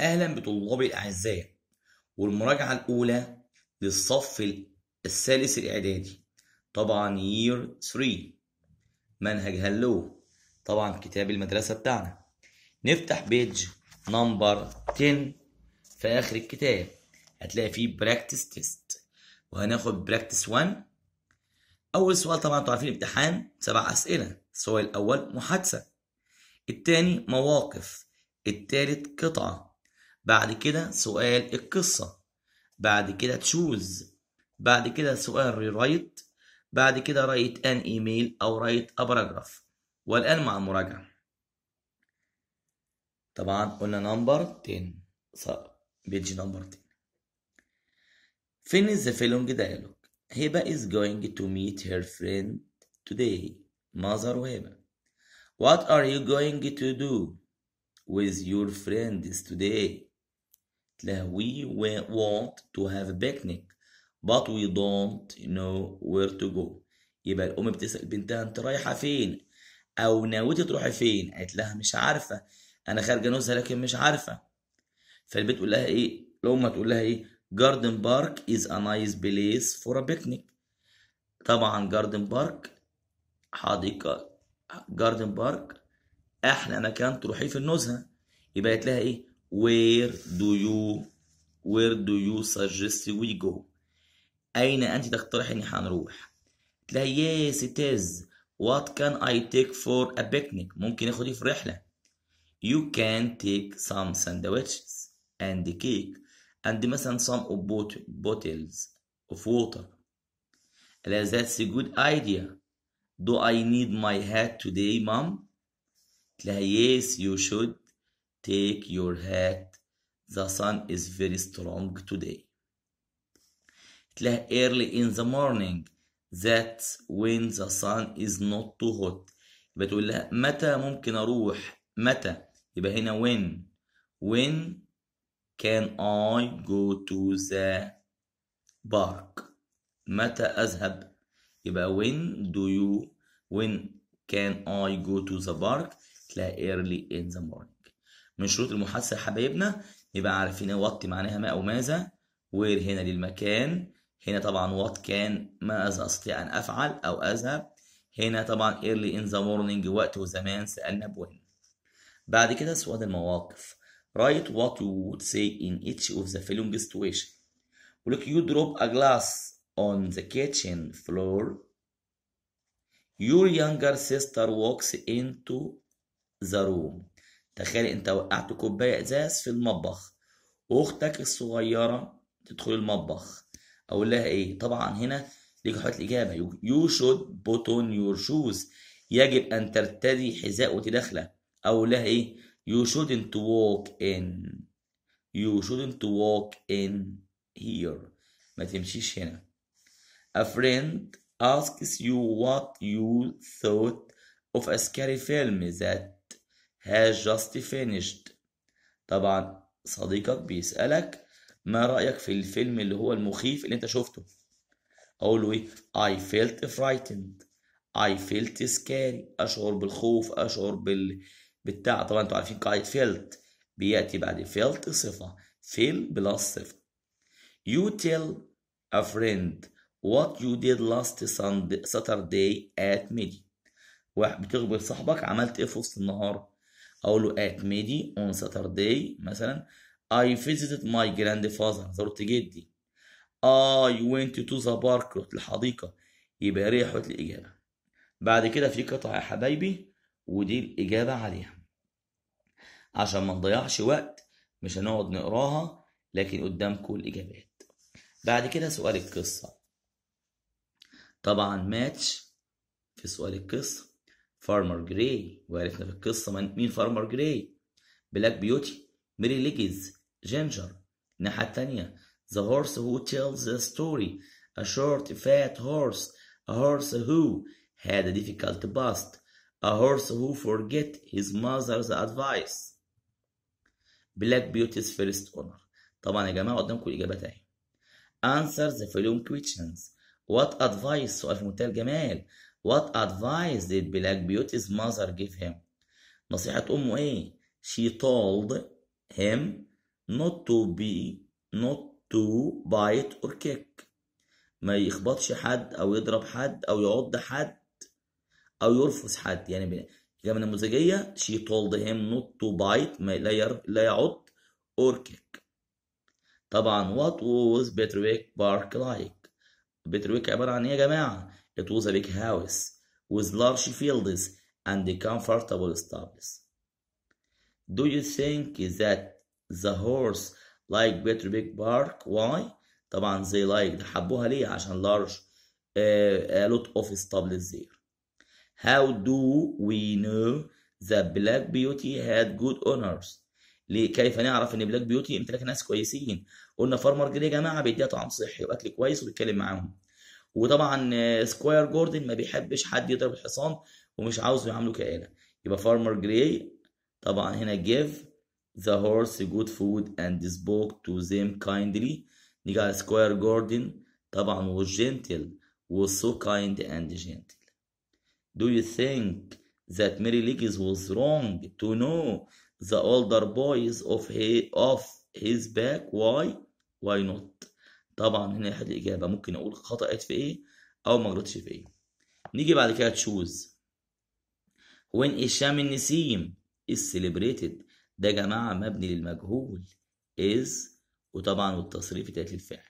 أهلا بطلابي الأعزاء والمراجعة الأولى للصف الثالث الإعدادي طبعا year 3 منهج هلو طبعا كتاب المدرسة بتاعنا نفتح بيج نمبر 10 في آخر الكتاب هتلاقي فيه براكتس تيست وهناخد براكتس 1 أول سؤال طبعا انتوا عارفين الامتحان سبع أسئلة السؤال الأول محادثة التاني مواقف التالت قطعة بعد كده سؤال القصة بعد كده تشوز بعد كده سؤال ريرايت بعد كده رايت ان ايميل او رايت ابراجراف والان مع المراجعة طبعا قلنا نمبر 10 بيج نمبر 10 فين ذا فيلونج دايلوج هبة is going to meet her friend today ماذر وهبة What are you going to do with your friends today له we want to have a picnic but we don't know where to go يبقى الأم بتسأل بنتها أنت رايحة فين؟ أو ناوية تروحي فين؟ قالت لها مش عارفة أنا خارجة نزهة لكن مش عارفة فالبنت تقول لها إيه؟ الأم تقول لها إيه؟ جاردن بارك is a nice place for a بيكنيك طبعا جاردن بارك حديقة جاردن بارك أحلى مكان تروحيه في النزهة يبقى قالت لها إيه؟ where do you where do you suggest we go أين أنت أني حنروح تلاقي yes it is what can I take for a picnic ممكن أخذي في رحلة you can take some sandwiches and cake and مثلا some bottles of water that's a good idea do I need my hat today mom تلاقي yes you should Take your hat. The sun is very strong today. تلاقي early in the morning. That's when the sun is not too hot. بتقول لها متى ممكن أروح؟ متى؟ يبقى هنا when. When can I go to the park؟ متى أذهب؟ يبقى when do you when can I go to the park تلاقي early in the morning من شروط المحادثة يا حبايبنا يبقى عارفين ايه وات معناها ما أو ماذا وير هنا للمكان هنا طبعا وات كان ماذا أستطيع أن أفعل أو أذهب هنا طبعا early in the morning وقت وزمان سألنا بوين بعد كده سواد المواقف write what you would say in each of the following situation look you drop a glass on the kitchen floor your younger sister walks into the room تخيل انت وقعت كوبايه ازاز في المطبخ واختك الصغيره تدخل المطبخ اقول لها ايه طبعا هنا ليك حط الاجابه يو شود بوتون يور شوز يجب ان ترتدي حذاء داخله اقول لها ايه يو shouldn't walk in you shouldn't walk in here ما تمشيش هنا a friend asks you what you thought of a scary film that has just finished طبعا صديقك بيسألك ما رأيك في الفيلم اللي هو المخيف اللي انت شفته اقول له ايه I felt frightened I felt scary اشعر بالخوف اشعر بال بالتاع طبعا انتوا عارفين قاعدة felt بيأتي بعد felt صفة feel بلس صفة You tell a friend what you did last Sunday, Saturday at واحد بتخبر صاحبك عملت ايه في وسط النهار اقول له ات ميدي اون ساتردي مثلا I visited my grandfather زرت جدي I went to the park رحت الحديقة يبقى ريحة الإجابة بعد كده في قطع يا حبايبي ودي الإجابة عليها عشان ما نضيعش وقت مش هنقعد نقراها لكن قدامكم الإجابات بعد كده سؤال القصة طبعا ماتش في سؤال القصة فارمر جراي وعرفنا في القصة مين فارمر جراي بلاك بيوتي ميري ليجيز جينجر الناحية التانية The horse who tells the story A short fat horse A horse who had a difficult past A horse who forget his mother's advice بلاك بيوتي's first owner طبعا يا جماعة قدامكم الإجابات أهي Answer the following questions What advice سؤال في منتهى الجمال What advice did Black Beauty's mother give him? نصيحة أمه إيه؟ She told him not to be not to bite or kick. ما يخبطش حد أو يضرب حد أو يعض حد أو يرفس حد يعني من النموذجية she told him not to bite ما لا, ير... لا يعض or kick. طبعا what was Peterwick Park like؟ بيترويك عبارة عن إيه يا جماعة؟ It was a big house with large fields and comfortable stables. Do you think that the horse like better big park? Why? طبعا they like حبوها ليه عشان large uh, a lot of stables there. How do we know that Black Beauty had good owners? ليه كيف نعرف ان بلاك بيوتي امتلاك ناس كويسين؟ قلنا فارمر جري يا جماعه بيديها طعام صحي واكل كويس وبيتكلم معاهم. وطبعا سكوير جوردن ما بيحبش حد يضرب الحصان ومش عاوزه يعامله كائنه يبقى فارمر جراي طبعا هنا give the horse good food and spoke to them kindly نيجي على سكوير جوردن طبعا والجنتل was so kind and gentle do you think that Mary Leggings was wrong to know the older boys of his, of his back why why not طبعا هنا احد الإجابة ممكن أقول خطأت في إيه أو ما غلطتش في إيه نيجي بعد كده تشوز وين هشام النسيم از celebrated ده يا جماعة مبني للمجهول از وطبعا والتصريف تالت الفعل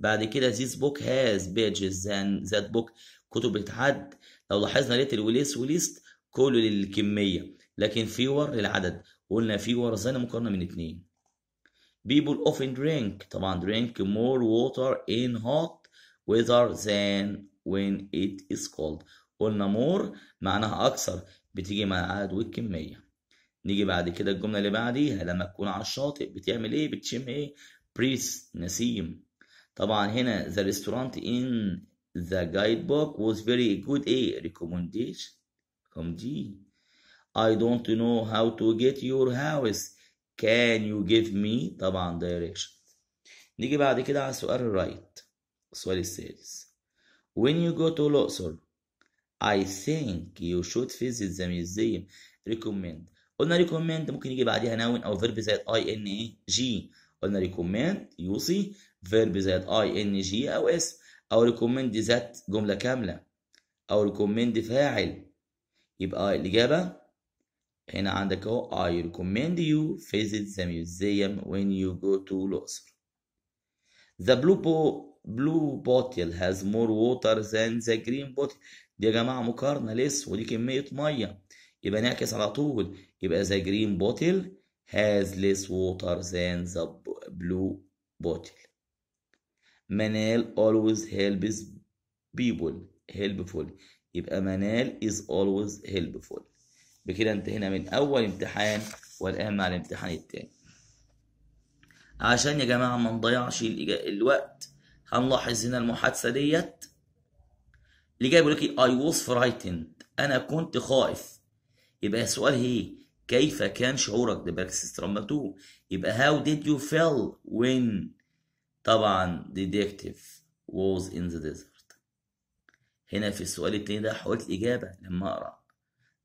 بعد كده ذيس بوك هاز بيجز and ذات بوك كتب بتتعد لو لاحظنا ليت وليس وليست كله للكمية لكن فيور للعدد قلنا فيور زي مقارنة من اتنين People often drink طبعا drink more water in hot weather than when it is cold قلنا more معناها أكثر بتيجي مع العدد والكمية نيجي بعد كده الجملة اللي بعديها لما تكون على الشاطئ بتعمل إيه بتشم إيه بريس نسيم طبعا هنا the restaurant in the guidebook was very good إيه recommendation come دي I don't know how to get your house can you give me طبعا direction نيجي بعد كده على السؤال الرايت السؤال السادس when you go to الأقصر I think you should visit the museum recommend قلنا recommend ممكن يجي بعديها noun أو verb زائد اي ان A قلنا recommend يوصي verb زائد I N أو اسم أو recommend ذات جملة كاملة أو recommend فاعل يبقى الإجابة هنا عندك اهو I recommend you visit the museum when you go to Luxor. The blue, bo blue bottle has more water than the green bottle دي يا جماعة مقارنة لسه ودي كمية مية يبقى نعكس على طول يبقى the green bottle has less water than the blue bottle منال always helps people helpful يبقى منال is always helpful بكده انتهينا من أول امتحان والآن مع الامتحان التاني عشان يا جماعة ما نضيعش الوقت هنلاحظ هنا المحادثة ديت اللي جاي بيقول لك إيه؟ I was frightened أنا كنت خائف يبقى السؤال ايه؟ كيف كان شعورك ده بركز ترمتوه يبقى how did you feel when طبعا ديتكتيف ووز ان ذا ديزرت هنا في السؤال التاني ده حاولت الإجابة لما أقرأ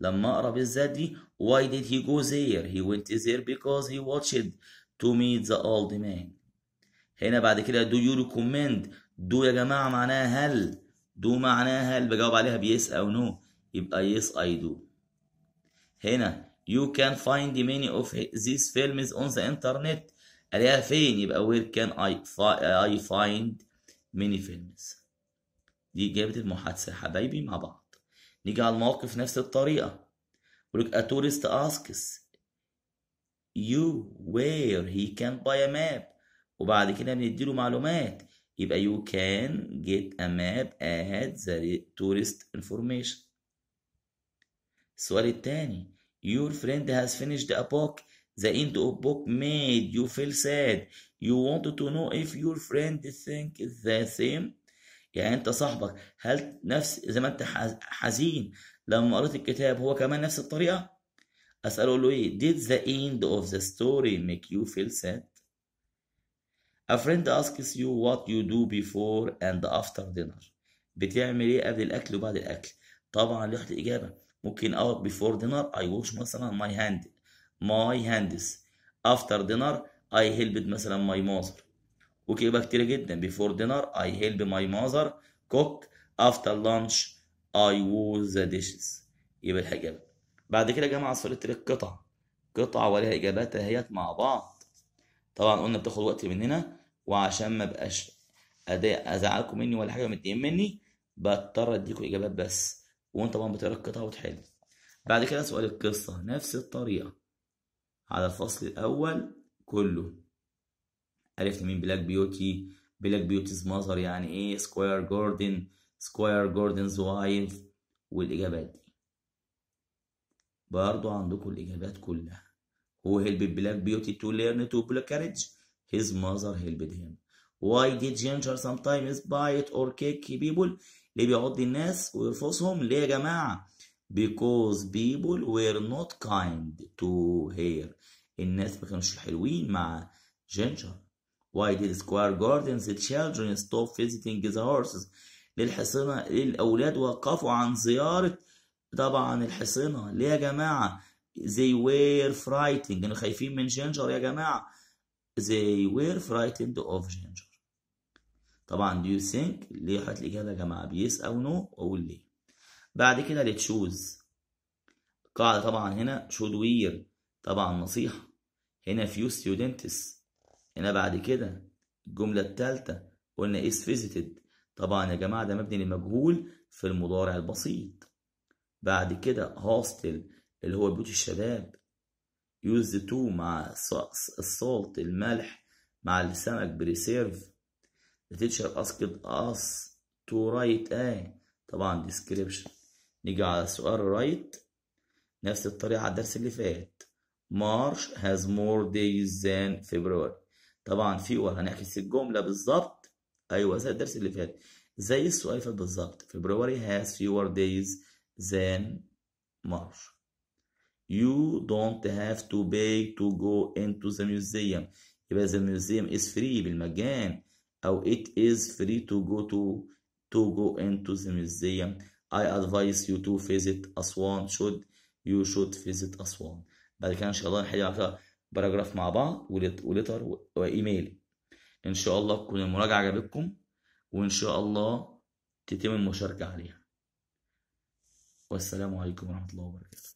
لما اقرا بالذات دي why did he go there he went there because he watched to meet the old man هنا بعد كده do you recommend do يا جماعه معناها هل do معناها هل بجاوب عليها بيس او نو يبقى yes I do هنا you can find many of these films on the internet الاقيها فين يبقى where can I, I find many films دي إجابة المحادثة حبايبي مع بعض نيجي على الموقف نفس الطريقة يقولك a tourist asks you where he can buy a map وبعد كده بنديله معلومات يبقى you can get a map at the tourist information السؤال التاني your friend has finished a book the end of book made you feel sad you want to know if your friend thinks the same يعني انت صاحبك هل نفس زي ما انت حزين لما قريت الكتاب هو كمان نفس الطريقه اساله اقول له ايه did the end of the story make you feel sad a friend asks you what you do before and after dinner بتعمل ايه قبل الاكل وبعد الاكل طبعا لوحده اجابه ممكن اه before dinner I wash مثلا my hand my hands after dinner I helped مثلا my mother وكئيبه كتير جدا بيفور دينر اي هيلب ماي ماذر كوك افتر لانش اي ووز ذا ديشز يبقى الحجاب بعد كده يا جماعه سؤال لك قطع قطع ولها اجاباتها هيت مع بعض طبعا قلنا بتاخد وقت مننا وعشان ما ابقاش ازعلكم مني ولا حاجه متضايقين مني بضطر اديكم اجابات بس وانت طبعا بتقرا القطع وتحل بعد كده سؤال القصه نفس الطريقه على الفصل الاول كله عرفت مين بلاك بيوتي بلاك بيوتيز ماذر يعني ايه سكوير جوردن سكوير جوردنز وايف والاجابات دي برضو عندكم الاجابات كلها هو بلاك بيوتي تو ليرن تو بلاكارج هيز ماذر mother هيم واي why جينجر سام تايمز بايت اور كيك بيبول ليه بيعض الناس ويرفصهم ليه يا جماعه because people were not kind to her الناس ما كانوش حلوين مع جينجر Why did Square Squire the children stop visiting the horses للحصينة الأولاد وقفوا عن زيارة طبعا الحصينة ليه يا جماعة they were frightened كانوا خايفين من جينجر يا جماعة they were frightened of جينجر طبعا do you think ليه حط الإجابة يا جماعة بيس أو نو أقول ليه بعد كده لتشوز قاعدة طبعا هنا should wear طبعا نصيحة هنا few students هنا بعد كده الجملة الثالثة قلنا is visited طبعا يا جماعة ده مبني للمجهول في المضارع البسيط بعد كده hostel اللي هو بيوت الشباب يوز تو مع الصالت الملح مع السمك بريسيرف The teacher asked us to write a طبعا description نيجي على سؤال write نفس الطريقة على الدرس اللي فات March has more days than February طبعا فيور هنعكس الجمله بالظبط ايوه زي الدرس اللي فات زي السؤال فات بالظبط فبراير has fewer days than مارش You don't have to pay to go into the museum. يبقى the museum is free بالمجان أو it is free to go to to go into the museum. I advise you to visit Aswan. Should you should visit Aswan. بعد كده إن شاء الله نحل على باراجراف مع بعض ولتر وايميل ان شاء الله تكون المراجعه عجبتكم وان شاء الله تتم المشاركه عليها والسلام عليكم ورحمه الله وبركاته